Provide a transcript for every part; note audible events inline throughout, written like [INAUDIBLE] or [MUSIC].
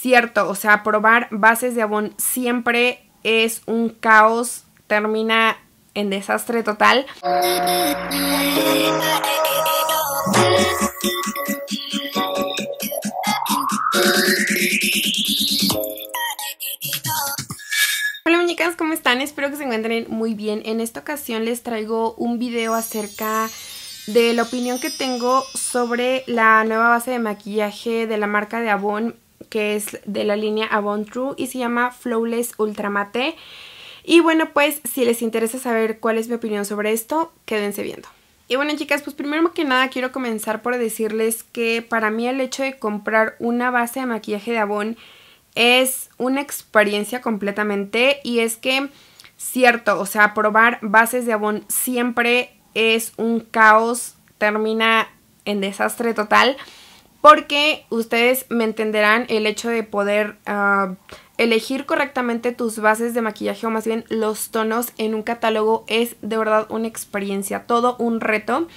cierto, o sea, probar bases de abón siempre es un caos, termina en desastre total. Hola muñecas, ¿cómo están? Espero que se encuentren muy bien. En esta ocasión les traigo un video acerca de la opinión que tengo sobre la nueva base de maquillaje de la marca de Avon que es de la línea Avon True y se llama Flawless Ultra Y bueno, pues si les interesa saber cuál es mi opinión sobre esto, quédense viendo. Y bueno chicas, pues primero que nada quiero comenzar por decirles que para mí el hecho de comprar una base de maquillaje de Avon es una experiencia completamente y es que cierto, o sea, probar bases de Avon siempre es un caos, termina en desastre total porque ustedes me entenderán el hecho de poder ah, elegir correctamente tus bases de maquillaje o más bien los tonos en un catálogo es de verdad una experiencia, todo un reto.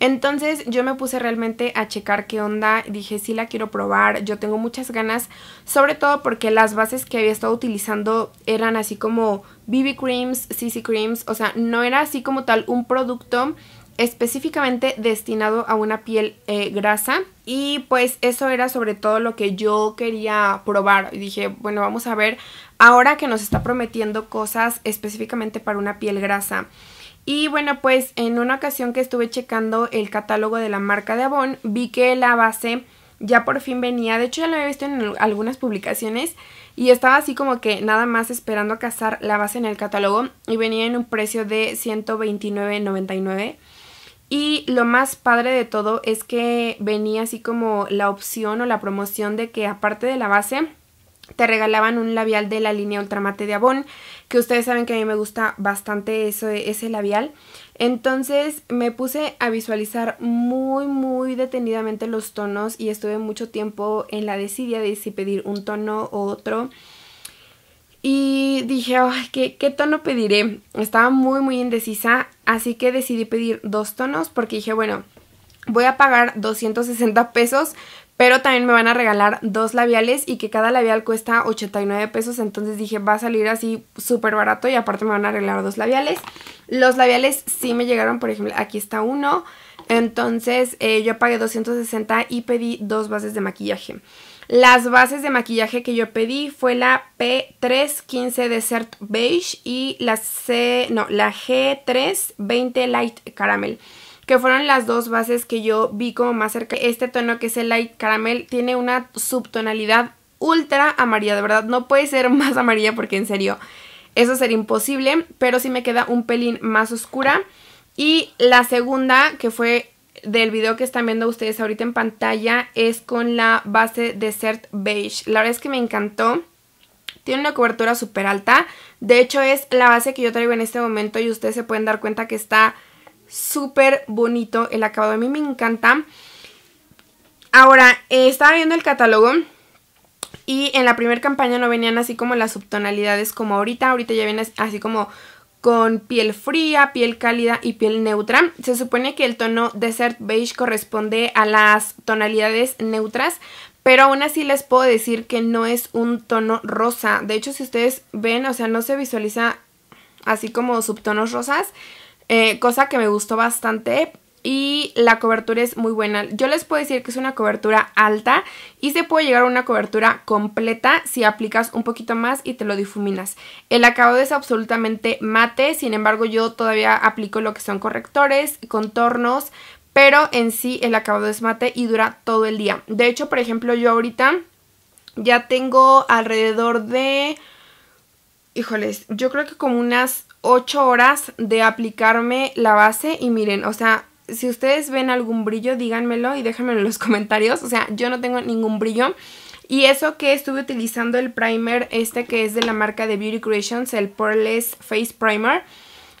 Entonces yo me puse realmente a checar qué onda, dije sí, la quiero probar, yo tengo muchas ganas, sobre todo porque las bases que había estado utilizando eran así como BB creams, CC creams, o sea, no era así como tal un producto específicamente destinado a una piel eh, grasa y pues eso era sobre todo lo que yo quería probar y dije bueno vamos a ver ahora que nos está prometiendo cosas específicamente para una piel grasa y bueno pues en una ocasión que estuve checando el catálogo de la marca de Avon vi que la base ya por fin venía de hecho ya lo había visto en algunas publicaciones y estaba así como que nada más esperando a cazar la base en el catálogo y venía en un precio de 129.99 y lo más padre de todo es que venía así como la opción o la promoción de que aparte de la base te regalaban un labial de la línea Ultramate de Avon, que ustedes saben que a mí me gusta bastante ese labial. Entonces me puse a visualizar muy muy detenidamente los tonos y estuve mucho tiempo en la desidia de si pedir un tono u otro. Y dije, ¿qué, tono pediré? Estaba muy, muy indecisa, así que decidí pedir dos tonos porque dije, bueno, voy a pagar 260 pesos, pero también me van a regalar dos labiales y que cada labial cuesta 89 pesos, entonces dije, va a salir así súper barato y aparte me van a regalar dos labiales. Los labiales sí me llegaron, por ejemplo, aquí está uno, entonces eh, yo pagué 260 y pedí dos bases de maquillaje. Las bases de maquillaje que yo pedí fue la P315 Desert Beige y la C, no, la G320 Light Caramel que fueron las dos bases que yo vi como más cerca. Este tono que es el Light Caramel tiene una subtonalidad ultra amarilla, de verdad, no puede ser [LAUGHS] más amarilla porque en serio, eso sería imposible, pero sí me queda un pelín más oscura. Y la segunda, que fue del video que están viendo ustedes ahorita en pantalla es con la base Desert Beige. La verdad es que me encantó. Tiene una cobertura súper alta. De hecho es la base que yo traigo en este momento y ustedes se pueden dar cuenta que está súper bonito el acabado. A mí me encanta. Ahora, eh, estaba viendo el catálogo y en la primera campaña no venían así como las subtonalidades como ahorita. Ahorita ya vienen así como con piel fría, piel cálida y piel neutra. Se supone que el tono Desert Beige corresponde a las tonalidades neutras, pero aún así les puedo decir que no es un tono rosa. De hecho, si ustedes ven, o sea, no se visualiza así como subtonos rosas, eh, cosa que me gustó bastante, y la cobertura es muy buena. Yo les puedo decir que es una cobertura alta y se puede llegar a una cobertura completa si aplicas un poquito más y te lo difuminas. El acabado es absolutamente mate, sin embargo yo todavía aplico lo que son correctores, contornos, pero en sí el acabado es mate y dura todo el día. De hecho, por ejemplo, yo ahorita ya tengo alrededor de... Híjoles, yo creo que como unas 8 horas de aplicarme la base y miren, o sea, si ustedes ven algún brillo, díganmelo y déjenmelo en los [LAUGHS] comentarios. O sea, yo no tengo ningún brillo. Y eso que estuve utilizando el primer, este que es de la marca de Beauty Creations, el Poreless Face Primer.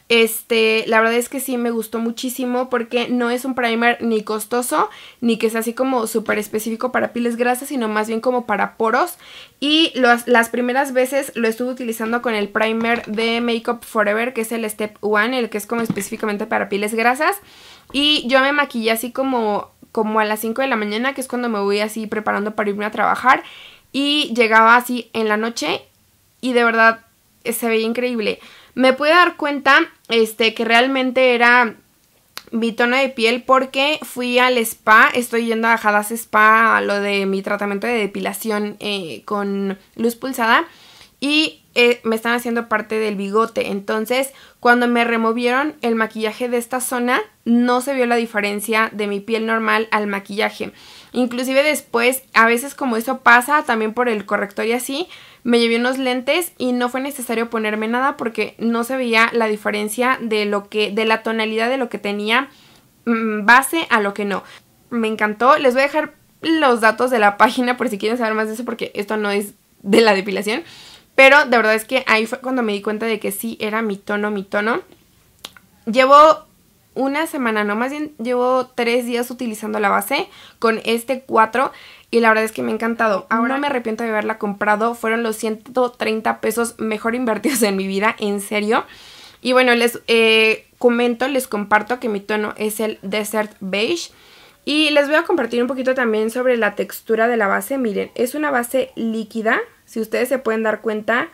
Este, la verdad es que sí me gustó muchísimo porque no es un primer ni costoso, ni que sea así como súper específico para pieles grasas, sino más bien como para poros. Y las primeras veces lo estuve utilizando con el primer de Makeup Forever, que es el Step One, el que es como específicamente para pieles grasas. Y yo me maquillé así como, como a las 5 de la mañana, que es cuando me voy así preparando para irme a trabajar. Y llegaba así en la noche y de verdad eh, se veía increíble. Me pude dar cuenta este, que realmente era mi tono de piel porque fui al spa, estoy yendo a Hadas Spa, a lo de mi tratamiento de depilación eh, con luz pulsada y eh, me están haciendo parte del bigote. Entonces, cuando me removieron el maquillaje de esta zona, no se vio la diferencia de mi piel normal al maquillaje. Inclusive después, a veces como eso pasa, también por el corrector y así, me llevé unos lentes y no fue necesario ponerme nada porque no se veía la diferencia de lo que, de la tonalidad de lo que tenía mm, base a lo que no. Me encantó. Les voy a dejar los datos de la [LAUGHS] página por si quieren saber más de eso porque esto no es de la depilación. Pero de verdad es que ahí fue cuando me di cuenta de que sí era mi tono, mi tono. Llevo una semana, no más bien llevo tres días utilizando la base con este 4 y la verdad es que me ha encantado. Ahora no me arrepiento de haberla comprado, fueron los 130 pesos mejor invertidos en mi vida, en serio. Y bueno, les eh, comento, les comparto que mi tono es el Desert Beige. Y les voy a compartir un poquito también sobre la textura de la base. Miren, es una base líquida, si ustedes se pueden dar cuenta, es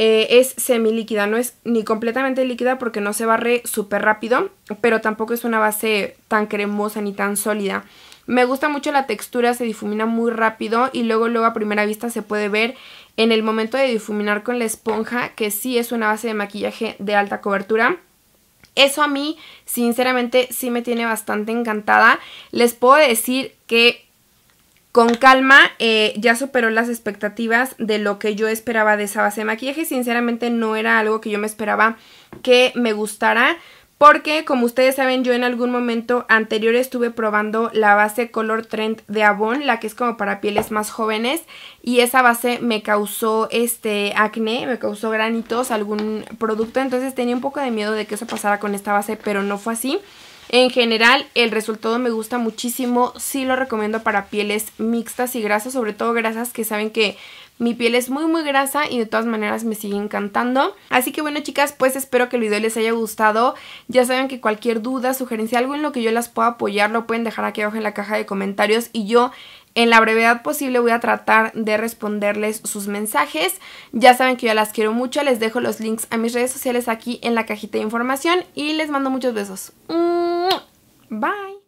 eh, es semilíquida, no es ni completamente líquida porque no se barre súper rápido, pero tampoco es una base tan cremosa ni tan sólida. Me gusta mucho la textura, se difumina muy rápido y luego luego a primera vista se puede ver en el momento de difuminar con la esponja que sí es una base de maquillaje de alta cobertura. Eso a mí, sinceramente, sí me tiene bastante encantada. Les puedo decir que con calma, eh, ya superó las expectativas de lo que yo esperaba de esa base de maquillaje. Sinceramente no era algo que yo me esperaba que me gustara. Porque como ustedes saben yo en algún momento anterior estuve probando la base Color Trend de Avon, la que es como para pieles más jóvenes y esa base me causó este acné, me causó granitos, algún producto, entonces tenía un poco de miedo de que eso pasara con esta base pero no fue así. En general, el resultado me gusta muchísimo. Sí lo recomiendo para pieles mixtas y grasas, sobre todo grasas que saben que mi piel es muy muy grasa y de todas maneras me sigue encantando. Así que bueno chicas, pues espero que el video les haya gustado. Ya saben que cualquier duda, sugerencia, algo en lo que yo las pueda apoyar, lo pueden dejar aquí abajo en la caja de comentarios y yo... En la brevedad posible voy a tratar de responderles sus mensajes. Ya saben que yo las quiero mucho. Les dejo los links a mis redes sociales aquí en la cajita de información. Y les mando muchos besos. Mm. Bye!